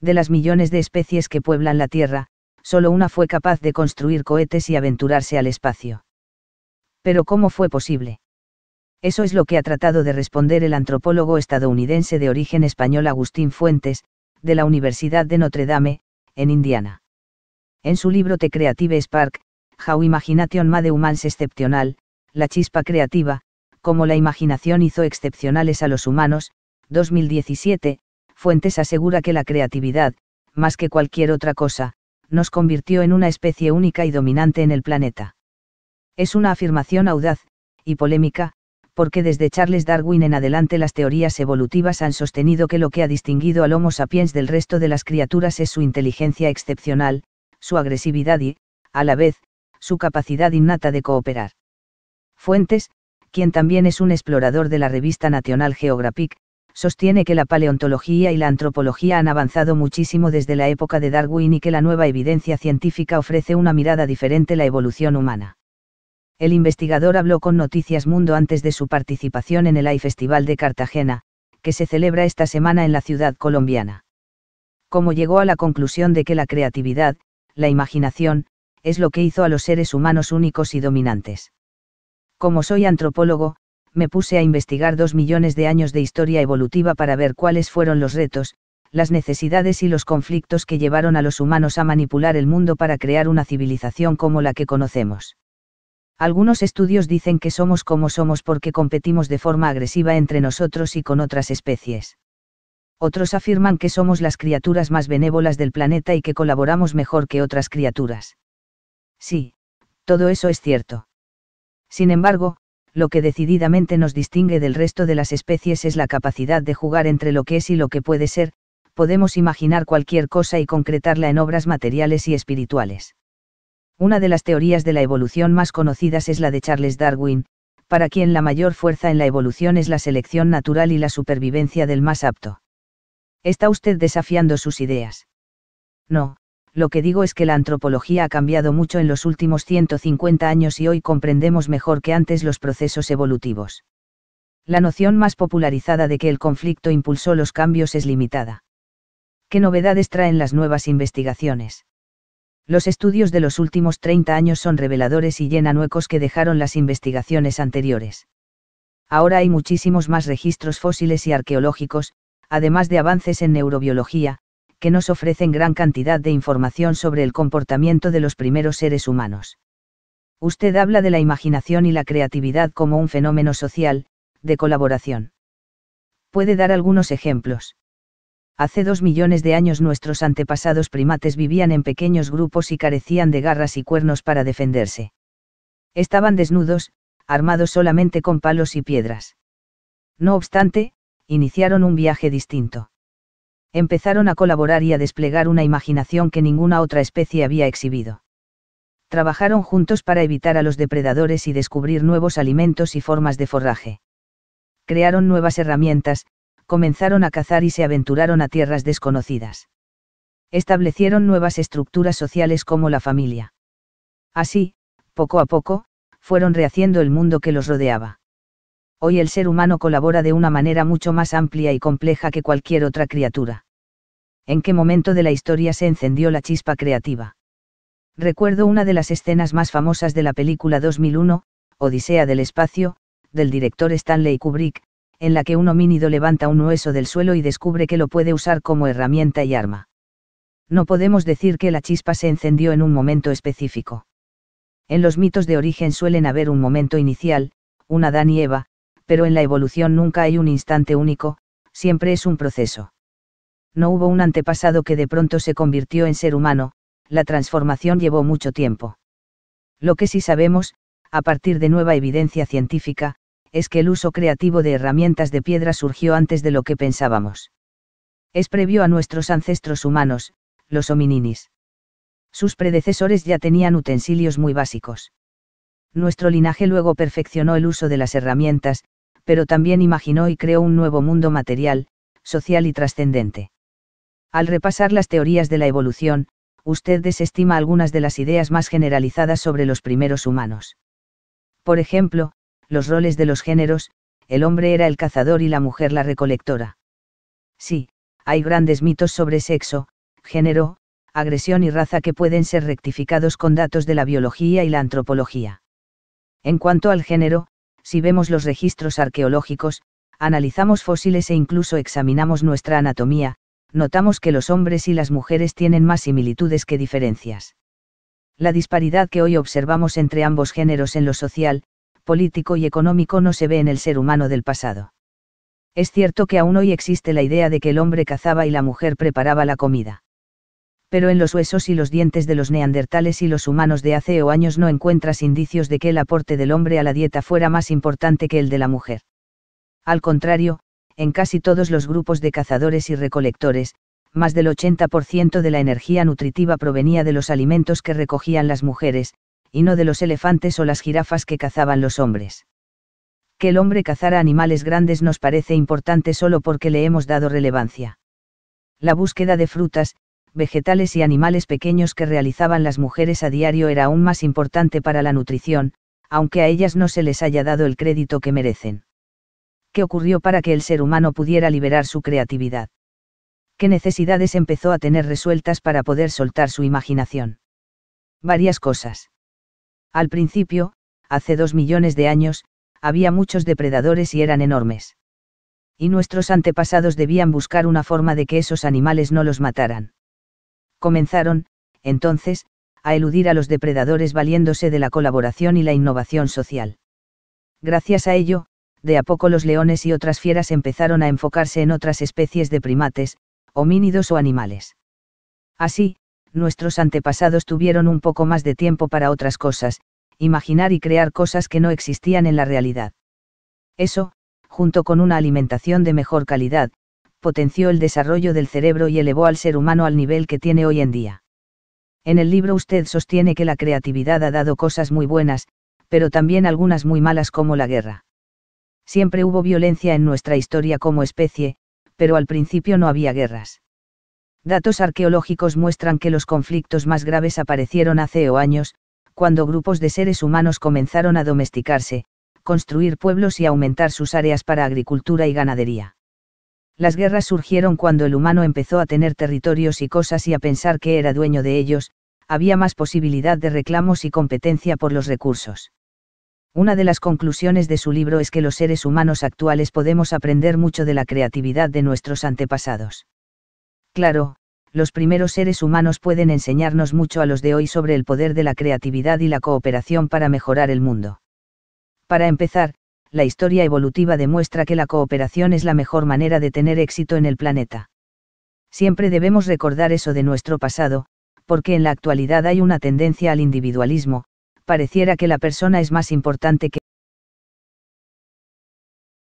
De las millones de especies que pueblan la Tierra, solo una fue capaz de construir cohetes y aventurarse al espacio. Pero ¿cómo fue posible? Eso es lo que ha tratado de responder el antropólogo estadounidense de origen español Agustín Fuentes, de la Universidad de Notre Dame, en Indiana. En su libro The Creative Spark, How Imagination Made Humans Exceptional, La chispa creativa, como la imaginación hizo excepcionales a los humanos, 2017, Fuentes asegura que la creatividad, más que cualquier otra cosa, nos convirtió en una especie única y dominante en el planeta. Es una afirmación audaz, y polémica, porque desde Charles Darwin en adelante las teorías evolutivas han sostenido que lo que ha distinguido al Homo sapiens del resto de las criaturas es su inteligencia excepcional, su agresividad y, a la vez, su capacidad innata de cooperar. Fuentes, quien también es un explorador de la revista National Geographic, sostiene que la paleontología y la antropología han avanzado muchísimo desde la época de Darwin y que la nueva evidencia científica ofrece una mirada diferente a la evolución humana. El investigador habló con Noticias Mundo antes de su participación en el AI Festival de Cartagena, que se celebra esta semana en la ciudad colombiana. Como llegó a la conclusión de que la creatividad, la imaginación, es lo que hizo a los seres humanos únicos y dominantes. Como soy antropólogo, me puse a investigar dos millones de años de historia evolutiva para ver cuáles fueron los retos, las necesidades y los conflictos que llevaron a los humanos a manipular el mundo para crear una civilización como la que conocemos. Algunos estudios dicen que somos como somos porque competimos de forma agresiva entre nosotros y con otras especies. Otros afirman que somos las criaturas más benévolas del planeta y que colaboramos mejor que otras criaturas. Sí, todo eso es cierto. Sin embargo, lo que decididamente nos distingue del resto de las especies es la capacidad de jugar entre lo que es y lo que puede ser, podemos imaginar cualquier cosa y concretarla en obras materiales y espirituales. Una de las teorías de la evolución más conocidas es la de Charles Darwin, para quien la mayor fuerza en la evolución es la selección natural y la supervivencia del más apto. ¿Está usted desafiando sus ideas? No, lo que digo es que la antropología ha cambiado mucho en los últimos 150 años y hoy comprendemos mejor que antes los procesos evolutivos. La noción más popularizada de que el conflicto impulsó los cambios es limitada. ¿Qué novedades traen las nuevas investigaciones? Los estudios de los últimos 30 años son reveladores y llenan huecos que dejaron las investigaciones anteriores. Ahora hay muchísimos más registros fósiles y arqueológicos, además de avances en neurobiología, que nos ofrecen gran cantidad de información sobre el comportamiento de los primeros seres humanos. Usted habla de la imaginación y la creatividad como un fenómeno social, de colaboración. Puede dar algunos ejemplos. Hace dos millones de años nuestros antepasados primates vivían en pequeños grupos y carecían de garras y cuernos para defenderse. Estaban desnudos, armados solamente con palos y piedras. No obstante, iniciaron un viaje distinto empezaron a colaborar y a desplegar una imaginación que ninguna otra especie había exhibido. Trabajaron juntos para evitar a los depredadores y descubrir nuevos alimentos y formas de forraje. Crearon nuevas herramientas, comenzaron a cazar y se aventuraron a tierras desconocidas. Establecieron nuevas estructuras sociales como la familia. Así, poco a poco, fueron rehaciendo el mundo que los rodeaba. Hoy el ser humano colabora de una manera mucho más amplia y compleja que cualquier otra criatura. ¿En qué momento de la historia se encendió la chispa creativa? Recuerdo una de las escenas más famosas de la película 2001, Odisea del Espacio, del director Stanley Kubrick, en la que un homínido levanta un hueso del suelo y descubre que lo puede usar como herramienta y arma. No podemos decir que la chispa se encendió en un momento específico. En los mitos de origen suelen haber un momento inicial, un Adán y Eva, pero en la evolución nunca hay un instante único, siempre es un proceso. No hubo un antepasado que de pronto se convirtió en ser humano, la transformación llevó mucho tiempo. Lo que sí sabemos, a partir de nueva evidencia científica, es que el uso creativo de herramientas de piedra surgió antes de lo que pensábamos. Es previo a nuestros ancestros humanos, los homininis. Sus predecesores ya tenían utensilios muy básicos. Nuestro linaje luego perfeccionó el uso de las herramientas, pero también imaginó y creó un nuevo mundo material, social y trascendente. Al repasar las teorías de la evolución, usted desestima algunas de las ideas más generalizadas sobre los primeros humanos. Por ejemplo, los roles de los géneros, el hombre era el cazador y la mujer la recolectora. Sí, hay grandes mitos sobre sexo, género, agresión y raza que pueden ser rectificados con datos de la biología y la antropología. En cuanto al género, si vemos los registros arqueológicos, analizamos fósiles e incluso examinamos nuestra anatomía, notamos que los hombres y las mujeres tienen más similitudes que diferencias. La disparidad que hoy observamos entre ambos géneros en lo social, político y económico no se ve en el ser humano del pasado. Es cierto que aún hoy existe la idea de que el hombre cazaba y la mujer preparaba la comida pero en los huesos y los dientes de los neandertales y los humanos de hace o años no encuentras indicios de que el aporte del hombre a la dieta fuera más importante que el de la mujer. Al contrario, en casi todos los grupos de cazadores y recolectores, más del 80% de la energía nutritiva provenía de los alimentos que recogían las mujeres, y no de los elefantes o las jirafas que cazaban los hombres. Que el hombre cazara animales grandes nos parece importante solo porque le hemos dado relevancia. La búsqueda de frutas, vegetales y animales pequeños que realizaban las mujeres a diario era aún más importante para la nutrición, aunque a ellas no se les haya dado el crédito que merecen. ¿Qué ocurrió para que el ser humano pudiera liberar su creatividad? ¿Qué necesidades empezó a tener resueltas para poder soltar su imaginación? Varias cosas. Al principio, hace dos millones de años, había muchos depredadores y eran enormes. Y nuestros antepasados debían buscar una forma de que esos animales no los mataran comenzaron, entonces, a eludir a los depredadores valiéndose de la colaboración y la innovación social. Gracias a ello, de a poco los leones y otras fieras empezaron a enfocarse en otras especies de primates, homínidos o animales. Así, nuestros antepasados tuvieron un poco más de tiempo para otras cosas, imaginar y crear cosas que no existían en la realidad. Eso, junto con una alimentación de mejor calidad, potenció el desarrollo del cerebro y elevó al ser humano al nivel que tiene hoy en día. En el libro usted sostiene que la creatividad ha dado cosas muy buenas, pero también algunas muy malas como la guerra. Siempre hubo violencia en nuestra historia como especie, pero al principio no había guerras. Datos arqueológicos muestran que los conflictos más graves aparecieron hace o años, cuando grupos de seres humanos comenzaron a domesticarse, construir pueblos y aumentar sus áreas para agricultura y ganadería. Las guerras surgieron cuando el humano empezó a tener territorios y cosas y a pensar que era dueño de ellos, había más posibilidad de reclamos y competencia por los recursos. Una de las conclusiones de su libro es que los seres humanos actuales podemos aprender mucho de la creatividad de nuestros antepasados. Claro, los primeros seres humanos pueden enseñarnos mucho a los de hoy sobre el poder de la creatividad y la cooperación para mejorar el mundo. Para empezar, la historia evolutiva demuestra que la cooperación es la mejor manera de tener éxito en el planeta. Siempre debemos recordar eso de nuestro pasado, porque en la actualidad hay una tendencia al individualismo, pareciera que la persona es más importante que